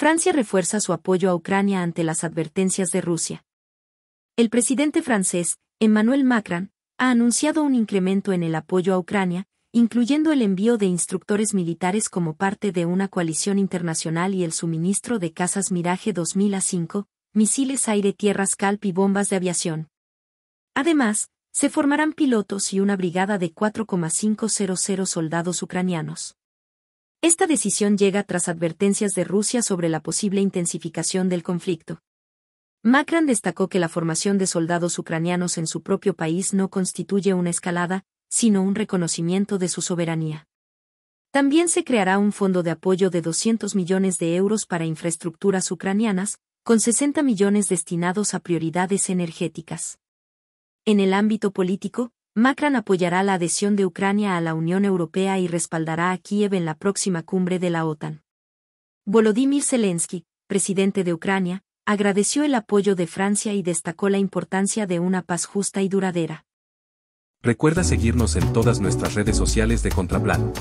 Francia refuerza su apoyo a Ucrania ante las advertencias de Rusia. El presidente francés, Emmanuel Macron, ha anunciado un incremento en el apoyo a Ucrania, incluyendo el envío de instructores militares como parte de una coalición internacional y el suministro de casas Mirage 2005, misiles aire-tierra calp y bombas de aviación. Además, se formarán pilotos y una brigada de 4,500 soldados ucranianos. Esta decisión llega tras advertencias de Rusia sobre la posible intensificación del conflicto. Macron destacó que la formación de soldados ucranianos en su propio país no constituye una escalada, sino un reconocimiento de su soberanía. También se creará un fondo de apoyo de 200 millones de euros para infraestructuras ucranianas, con 60 millones destinados a prioridades energéticas. En el ámbito político, Macron apoyará la adhesión de Ucrania a la Unión Europea y respaldará a Kiev en la próxima cumbre de la OTAN. Volodymyr Zelensky, presidente de Ucrania, agradeció el apoyo de Francia y destacó la importancia de una paz justa y duradera. Recuerda seguirnos en todas nuestras redes sociales de Contraplan.